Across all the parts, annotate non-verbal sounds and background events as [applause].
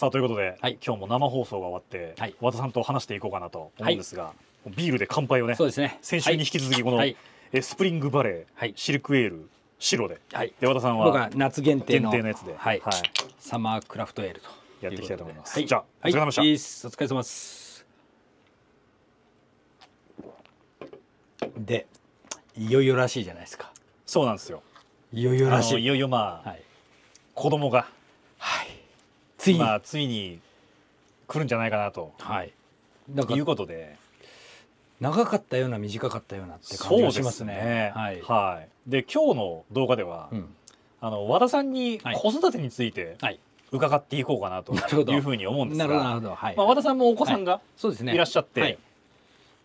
さあということで、はい、今日も生放送が終わって、はい、和田さんと話していこうかなと思うんですが、はい、ビールで乾杯をねそうですね先週に引き続きこの、はい、スプリングバレー、シルクエール白で,、はい、で和田さんは僕は夏限定のやつで、はいサマークラフトエールとやっていきたいと思います、はい、じゃあ、お疲れ様でしたお疲れ様ですでいよいよらしいじゃないですかそうなんですよいよいよらしいいよいよまあ、はい、子供がはいつい,、まあ、ついに来るんじゃないかなと、はい、だかいうことで長かったような短かったようなって感じがしますね。すねはい、はい、で今日の動画では、うん、あの和田さんに子育てについて、はい、伺っていこうかなというふうに思うんですがなるほど、はいまあ、和田さんもお子さんが、い、らっしゃって、はい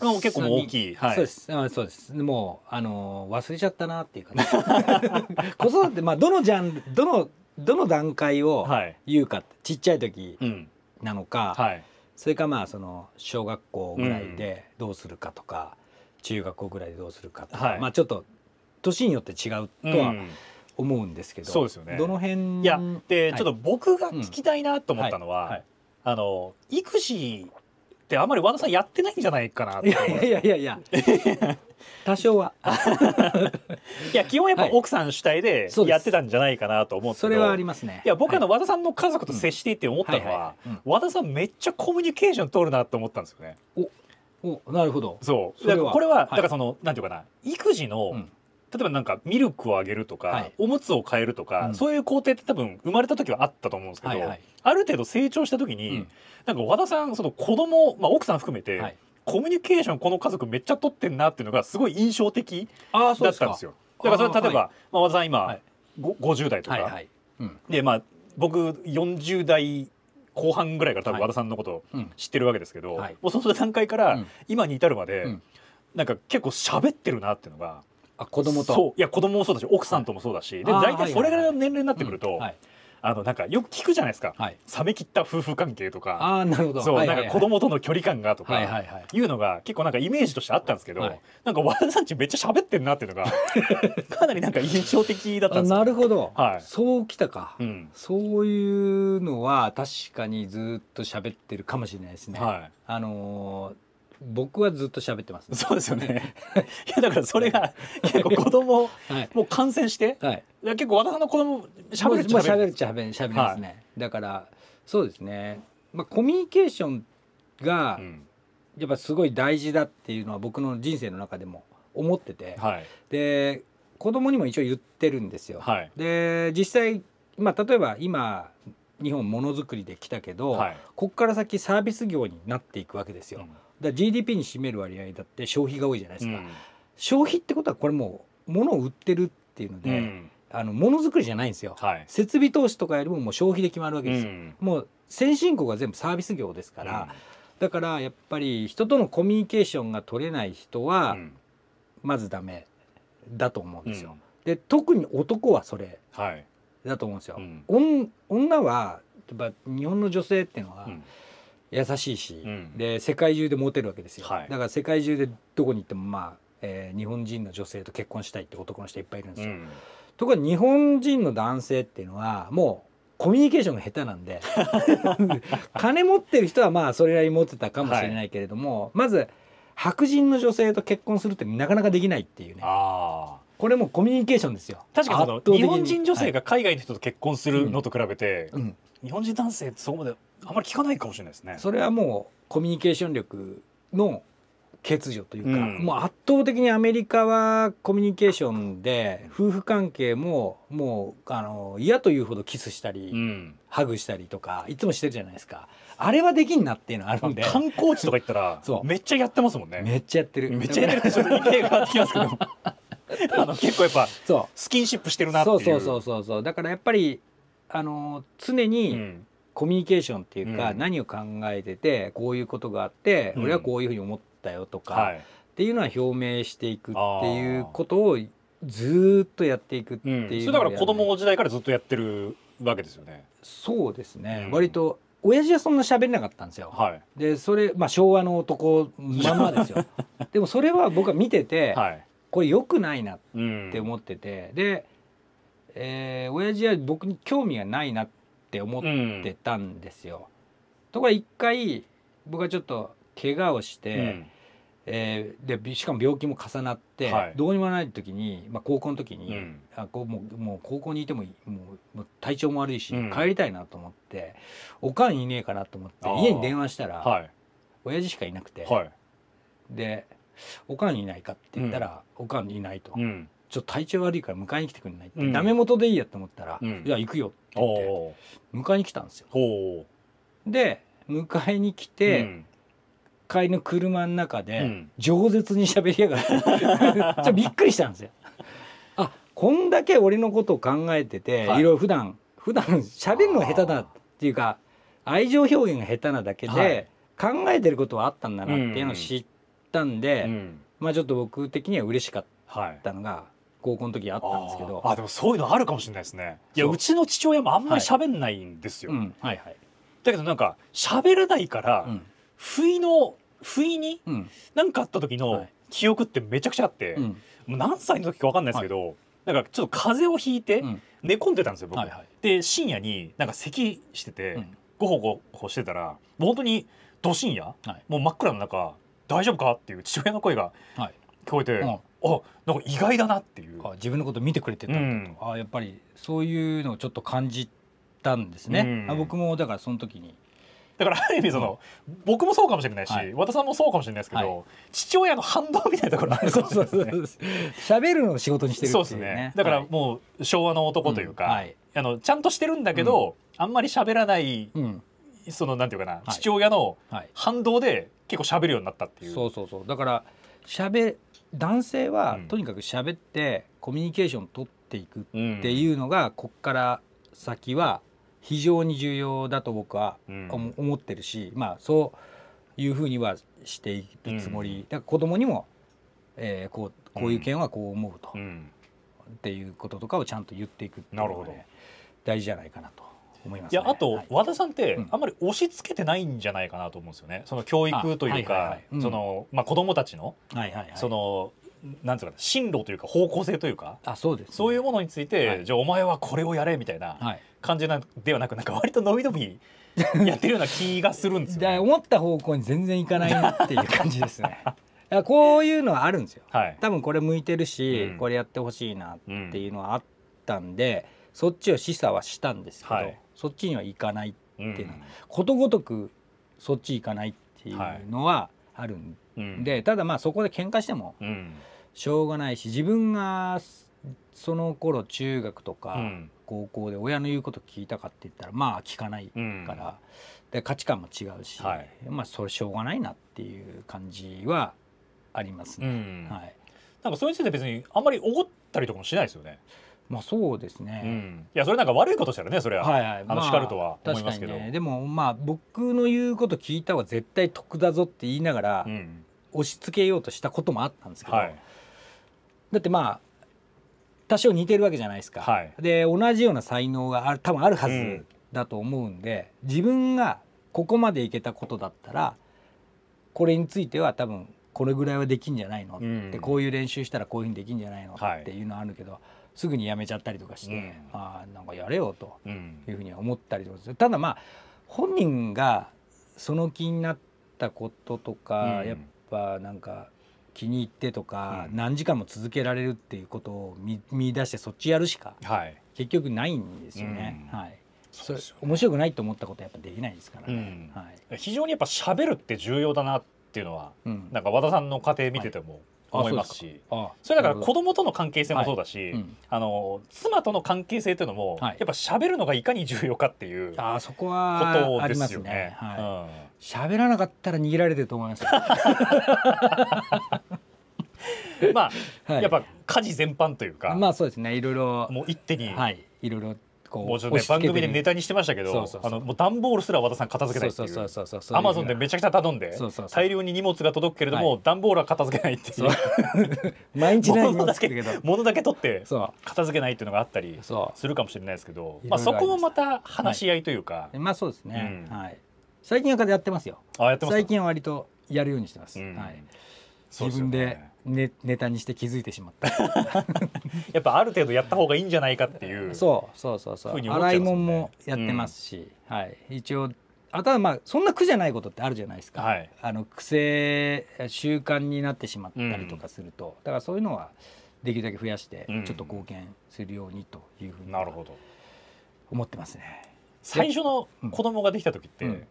もう結構大きい、はい、そうですあそうですもう、あのー、忘れちゃったなっていうか、ね、[laughs] 子育て、まあ、どのジャンルどのどの段階を言うか、はい、ちっちゃい時なのか、うんはい、それかまあその小学校ぐらいでどうするかとか、うん、中学校ぐらいでどうするかとか、はい、まあちょっと年によって違うとは思うんですけど、うん、そうですよね、どの辺いやで、ちょっと僕が聞きたいなと思ったのは、あの育児ってあまり和田さんやってないんじゃないかないやいやいやいや多少は [laughs] いや基本やっぱ奥さん主体でやってたんじゃないかなと思ってそれはありますねいや僕あの和田さんの家族と接していって思ったのは和田さんめっちゃコミュニケーション取るなと思ったんですよねおおなるほどそうだからこれは、はい、だからそのなんていうかな育児の、うん例えばなんかミルクをあげるとか、はい、おむつを変えるとか、うん、そういう工程って多分生まれた時はあったと思うんですけど、はいはい、ある程度成長した時に、うん、なんか和田さんその子供、まあ奥さん含めて、はい、コミュニケーションこの家族めっちゃ取ってんなっていうのがすごい印象的だったんですよ。だからそれ例えば、はい、まあ、和田さん今、50代とか、はいはいうん、でまあ僕40代後半ぐらいから多分和田さんのこと知ってるわけですけど、もうその段階から今に至るまで、うん、なんか結構喋ってるなっていうのが。あ子供とそういや子供もそうだし奥さんともそうだし、はい、で大体それぐらいの年齢になってくると、あのなんかよく聞くじゃないですか、はい、冷め切った夫婦関係とかあなるほど子供との距離感がとかいうのが結構なんかイメージとしてあったんですけど、はい、なんか和田さんちめっちゃ喋ってんなっていうのが [laughs] かなりなんか印象的だったんですなるほど、はい、そうきたか、うん、そういうのは確かにずっと喋ってるかもしれないですね。はい、あのー僕はずっと喋ってます、ね、そうですよねいやだからそれが結構子供、はい、もう感染して、はい、結構和田さんの子供喋るっちゃ喋るっちゃ喋りますね、はい、だからそうですね、まあ、コミュニケーションがやっぱすごい大事だっていうのは僕の人生の中でも思ってて、はい、で子供にも一応言ってるんですよ。はい、で実際、まあ、例えば今日本ものづくりで来たけど、はい、ここから先サービス業になっていくわけですよ。うんだ GDP に占める割合だって消費が多いじゃないですか、うん、消費ってことはこれもう物を売ってるっていうので、うん、あの物作りじゃないんですよ、はい、設備投資とかよりももう消費で決まるわけですよ、うん、もう先進国は全部サービス業ですから、だからやっぱり人とのコミュニケーションが取れない人はまずダメだと思うんですよ、で特に男はそれだと思うんですよ、はい、女は日本の女性っていうのは、優しいし、うん、で世界中でモテるわけですよ、はい、だから世界中でどこに行ってもまあ、えー、日本人の女性と結婚したいって男の人いっぱいいるんですよ、うん、とこ日本人の男性っていうのはもうコミュニケーションが下手なんで [laughs] 金持ってる人はまあそれなりに持ってたかもしれないけれども、はい、まず白人の女性と結婚するってなかなかできないっていうねあこれもコミュニケーションですよ確かにその日本人女性が海外の人と結婚するのと比べて、はいうん日本人男性そこまであまり聞かないかもしれないですねそれはもうコミュニケーション力の欠如というか、うん、もう圧倒的にアメリカはコミュニケーションで夫婦関係ももうあの嫌というほどキスしたり、うん、ハグしたりとかいつもしてるじゃないですかあれはできんなっていうのあるんで観光地とか行ったらめっちゃやってますもんねめっちゃやってるめっちゃやってるってちょっと変わってきますけどあの結構やっぱそうスキンシップしてるなっていうそうそうそうそうだからやっぱりあの常に、うんコミュニケーションっていうか、うん、何を考えててこういうことがあって、うん、俺はこういうふうに思ったよとか、はい、っていうのは表明していくっていうことをずっとやっていくっていう、それだから子供時代からずっとやってるわけですよね。そうですね、割と親父はそんな喋れなかったんですよ、はい、でそれ、まあ、昭和の男まんまですよ [laughs] でもそれは僕は見てて、はい、これよくないなって思ってて、うん、で、えー、親父は僕に興味がないなっって思ってたんですよ。うん、ところが一回僕はちょっと怪我をして、うん、えー、でしかも病気も重なって、はい、どうにもない時に、まあ、高校の時に、うん、あこうもうもう高校にいてももう体調も悪いし、うん、帰りたいなと思っておかんいねえかなと思って家に電話したら、はい、親父しかいなくて、はい、で「おかんいないか?」って言ったら「おかんいないと」ちょっと体調悪いから迎えに来てくれないって、うん、ダメ元でいいやと思ったら、うん、じゃあ行くよって言って迎えに来たんですよ。で迎えに来て、うん、帰りの車の中で、うん、饒舌に喋りやがって [laughs] ちょびっくりしたんですよ。あこんだけ俺のことを考えてて、はい、いろいろ普段普段喋るの下手だっていうか愛情表現が下手なだけで、はい、考えてることはあったんだなっていうのを知ったんで、うんうん、まあちょっと僕的には嬉しかったのが。高校の時あったんですけどあでもそういうのあるかもしれないですねいやうちの父親もあんまり喋んないんですよ、はいうん、はいはいだけどなんか喋らないから、うん、不意の不意に何かあった時の記憶ってめちゃくちゃあって、はい、もう何歳の時か分かんないですけど、はい、なんかちょっと風邪をひいて寝込んでたんですよ僕、はいはい、で深夜になんか咳してて、うん、ごほごほしてたらもう本当にど深夜、はい、もう真っ暗の中「大丈夫か?」っていう父親の声が聞こえて、うんあなんか意外だなっていう自分のこと見てくれてたと、うん、あやっぱりそういうのをちょっと感じたんですね、うん、僕もだからその時にだからある意味その、うん、僕もそうかもしれないし、はい、和田さんもそうかもしれないですけど、はい、父親の反動みたいなところないですね。喋るのを仕事にしてるっていう、ね、そうですね。だからもう昭和の男というか、はい、あのちゃんとしてるんだけど、あんまり喋らない、そのなんていうかな、父親の反動で結構喋るようになったっていう。そうそうそう。だからべ男性はとにかく喋ってコミュニケーション取っていくっていうのが、こっから先は非常に重要だと僕は思ってるし、まあそういうふうにはしているつもり、だから子供にも、えこうこういう件はこう思うと、っていうこととかをちゃんと言っていくっていうのが、大事じゃないかなと。思います、ね、いやあと、和田さんってあんまり押し付けてないんじゃないかなと思うんですよねその教育というかそのまあ子供たちのはははいいい、そのなんてうか進路というか方向性というかあそうです、ね、そういうものについて、はい、じゃあお前はこれをやれみたいな感じな、ではなくなんか割と伸び伸び [laughs] やってるような気がするんですよ、ね、思った方向に全然いかないなっていう感じですね。[laughs] こういうのはあるんですよ、はい、多分これ向いてるし、うん、これやってほしいなっていうのはあったんで、うん、そっちを示唆はしたんですけど、はい、そっちには行かないっていうのは、ことごとくそっち行かないっていうのはあるんで、はい、ただまあそこで喧嘩してもしょうがないし自分がその頃中学とか高校で親の言うこと聞いたかって言ったらまあ聞かないから、で価値観も違うし、はい、まあそれしょうがないなっていう感じはありますね。はい、なんかそういう人って別にあんまり怒ったりとかもしないですよね。まあそうですね、うん、いやそれなんか悪いことしたらねそれは、はいはい、あの叱るとは思いますけど、まあね、でもまあ僕の言うこと聞いたは絶対得だぞって言いながら、うん、押し付けようとしたこともあったんですけど、はい、だってまあ多少似てるわけじゃないですか、はい、で同じような才能がある多分あるはずだと思うんで、うん、自分がここまでいけたことだったらこれについては多分これぐらいはできんじゃないのっこういう練習したらこういうふうにできんじゃないのっていうのはあるけど。すぐに辞めちゃったりとかして、うん、あなんかやれよというふうに思ったりとかただまあ本人がその気になったこととか、うん、やっぱなんか気に入ってとか、うん、何時間も続けられるっていうことを見見出してそっちやるしか、はい、結局ないんですよね。はいそれ面白くないと思ったことはやっぱできないですからね、はい、非常にやっぱしゃべるって重要だなっていうのは、うん、なんか和田さんの家庭見てても、思いますしそれだから子供との関係性もそうだし、はいうん、あの妻との関係性というのも、はい、やっぱ喋るのがいかに重要かっていうあそこはことですよね。喋、ねはいうん、らなかったら逃げられてると思います。[laughs] まあ、やっぱ家事全般というかまあそうですねいろいろもう一手に、はい、いろいろこう、ね、番組でネタにしてましたけどあのもう段ボールすら和田さん片付けないっていうアマゾンでめちゃくちゃ頼んで大量に荷物が届くけれども、はい、段ボールは片付けないっていう [laughs] 毎日 [laughs] 物だけ物だけ取って片付けないっていうのがあったりするかもしれないですけどまあ、そこもまた話し合いというか、はい、まあそうですね、うん、はい、最近はやってますよあやってます最近は割とやるようにしてます、うん、はい、自分で、ね、ネタにして気づいてしまった [laughs] やっぱある程度やった方がいいんじゃないかっていうそうそうそうそう、ね、洗い物もやってますし、うん、はい、一応あとはまあそんな苦じゃないことってあるじゃないですか、はい、あの癖習慣になってしまったりとかすると、うん、だからそういうのはできるだけ増やしてちょっと貢献するようにというふうに、うん、なるほど思ってますね最初の子供ができた時って、うん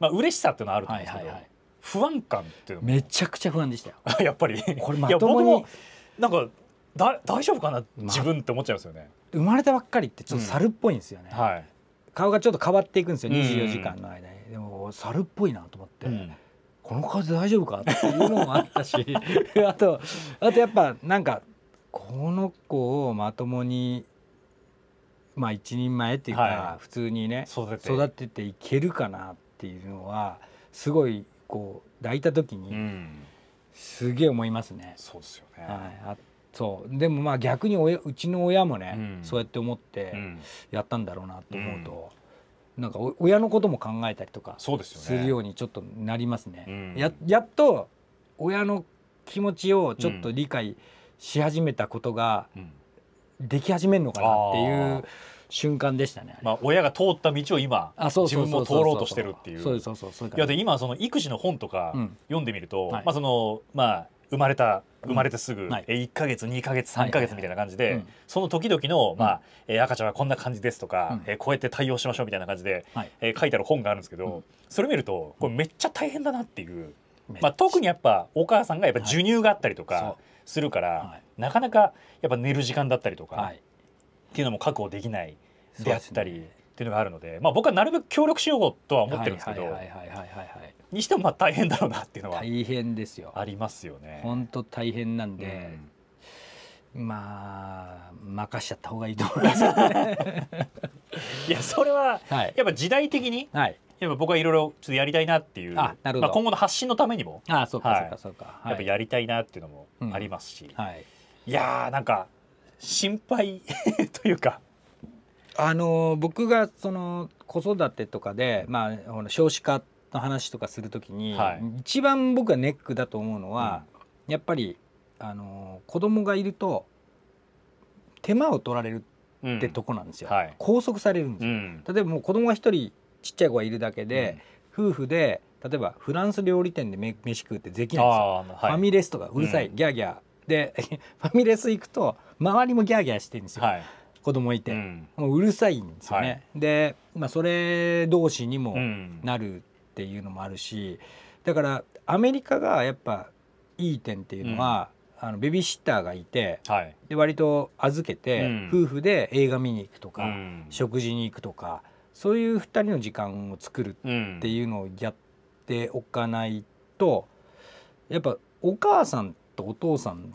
まあ嬉しさっていうのはあると思うんですけど、はいはいはい不安感っていうめちゃくちゃ不安でしたよ [laughs] やっぱりこれまともになんかだ大丈夫かな自分って思っちゃいますよね、生まれたばっかりってちょっと猿っぽいんですよね、うんはい、顔がちょっと変わっていくんですよ24時間の間に、うん、でも猿っぽいなと思って、うん、この風大丈夫かっていうのもあったし [laughs] あとあとやっぱなんかこの子をまともにまあ一人前っていうか、普通にね育てていけるかなっていうのはすごい構抱いた時に、すげえ思いますね。そうですよね、はい、あそうでもまあ逆に親うちの親もね、うん、そうやって思ってやったんだろうなと思うと、うん、なんか親のことも考えたりとかするようにちょっとなりますね。すねややっと親の気持ちをちょっと理解し始めたことができ始めるのかなっていう。うん瞬間でしたね。まあ、親が通った道を今自分も通ろうとしてるっていう。いやで今その育児の本とか読んでみると、まあそのまあ生まれた生まれてすぐ、うん、1か月2か月3か月みたいな感じで、その時々の、まあえー、赤ちゃんはこんな感じですとか、うえこうやって対応しましょうみたいな感じで、はえ書いてある本があるんですけど、それ見るとこれめっちゃ大変だなっていう、まあ、特にやっぱお母さんがやっぱ授乳があったりとかするから、なかなかやっぱ寝る時間だったりとか、っていうのも確保できないであったり、っていうのがあるので、まあ、僕はなるべく協力しようとは思ってるんですけどにしてもまあ大変だろうなっていうのは大変ですよありますよね。本当大変なんで、うん、まあ任しちゃった方がいいと思います、ね、[laughs] いやそれは、はい、やっぱ時代的に、はい、やっぱ僕はいろいろちょっとやりたいなっていうあなるまあ、今後の発信のためにもあそうか、そうかそうか、はい、やっぱやりたいなっていうのもありますし、うんはい、いやーなんか心配 [laughs] というか。あの僕がその子育てとかで、まあ、少子化の話とかするときに、はい、一番僕がネックだと思うのは、うん、やっぱりあの子供がいると手間を取られるってとこなんですよ、うんはい、拘束されるんですよ、うん、例えばもう子供が一人ちっちゃい子がいるだけで、夫婦で例えばフランス料理店で飯食うってできないんですよ、はい、ファミレスとかうるさい、ギャーギャーで [laughs] ファミレス行くと周りもギャーギャーしてるんですよ、はい、子供いて、うん、もううるさいんですよね、はい、で、まあ、それ同士にもなるっていうのもあるし、だからアメリカがやっぱいい点っていうのは、うん、あのベビーシッターがいて、はい、で割と預けて、うん、夫婦で映画見に行くとか、うん、食事に行くとかそういう2人の時間を作るっていうのをやっておかないと、やっぱお母さんとお父さん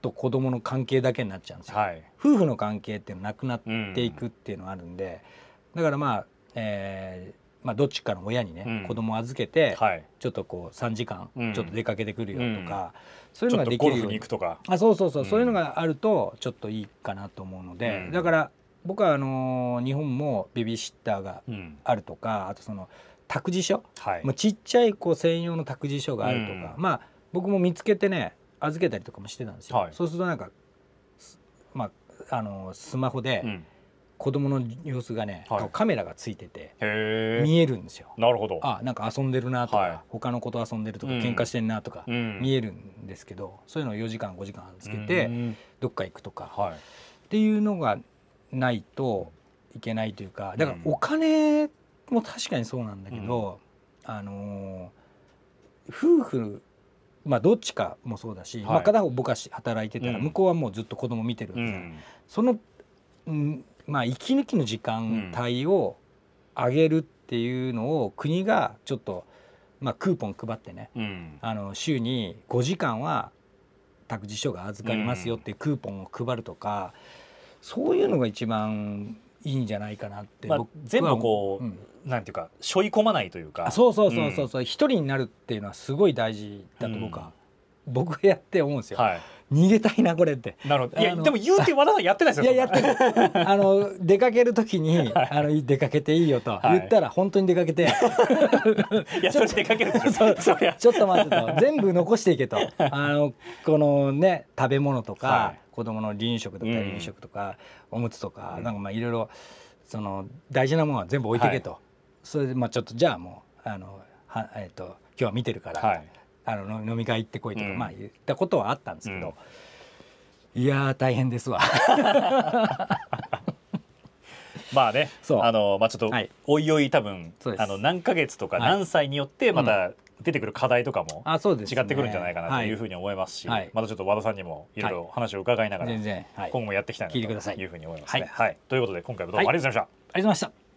と子供の関係だけになっちゃうんですよ、はい、夫婦の関係ってなくなっていくっていうのはあるんで、うん、だからまあ、えー、まあ、どっちかの親にね、うん、子供預けて、はい、ちょっとこう3時間ちょっと出かけてくるよとか、うん、そういうのができるよにあそうそうそう、そういうのがあるとちょっといいかなと思うので、だから僕はあのー、日本もベビーシッターがあるとか、あとその託児所、はい、まあ、ちっちゃい子専用の託児所があるとか、まあ僕も見つけてね預けたりとかもしてたんですよ、はい、そうするとなんかまああのスマホで、子供の様子がね、カメラがついてて見えるんですよ。なるほど。あ、なんか遊んでるなとか、はい、他の子と遊んでるとか、うん、喧嘩してんなとか、見えるんですけど、そういうのを4時間5時間つけて、どっか行くとか、はい、っていうのがないといけないというか、だからお金も確かにそうなんだけど、あのー、夫婦まあ、どっちかもそうだし、はい、まあ、片方ぼかし働いてたら向こうはもうずっと子供見てる、うん、その、うんまあ、息抜きの時間帯を上げるっていうのを国がちょっと、まあ、クーポン配ってね、うん、あの週に5時間は託児所が預かりますよっていうクーポンを配るとか、そういうのが一番いいんじゃないかなって、まあ、全部こう、うん、なんていうか背負い込まないというかそうそうそうそうそう一、人になるっていうのはすごい大事だと僕は、僕がやって思うんですよ、はい逃げたいなこれってなるほどいやでも言うて和田さんやってないですよいややってるあの [laughs] 出かける時に、あの出かけていいよと言ったら本当に出かけて、い、やそれ出かける [laughs] そうそちょっと待ってと全部残していけとあのこのね食べ物とか、はい、子供の離乳食とか離乳食とか、おむつとか、なんかまあいろいろその大事なものは全部置いていけと。それでまあちょっとじゃあもうあのは、えーと、今日は見てるから、はい、あの飲み会行ってこいとか、うん、まあ言ったことはあったんですけど、うん、いや大変ですわ。[laughs] まあね、あのまあちょっと、おいおい多分あの何ヶ月とか何歳によってまた出てくる課題とかも違ってくるんじゃないかなというふうに思いますし、はい、またちょっと和田さんにもいろいろ話を伺いながら、今後やっていきたいなというふうに思いますね。はい、ということで今回もどうもありがとうございました。ありがとうございました。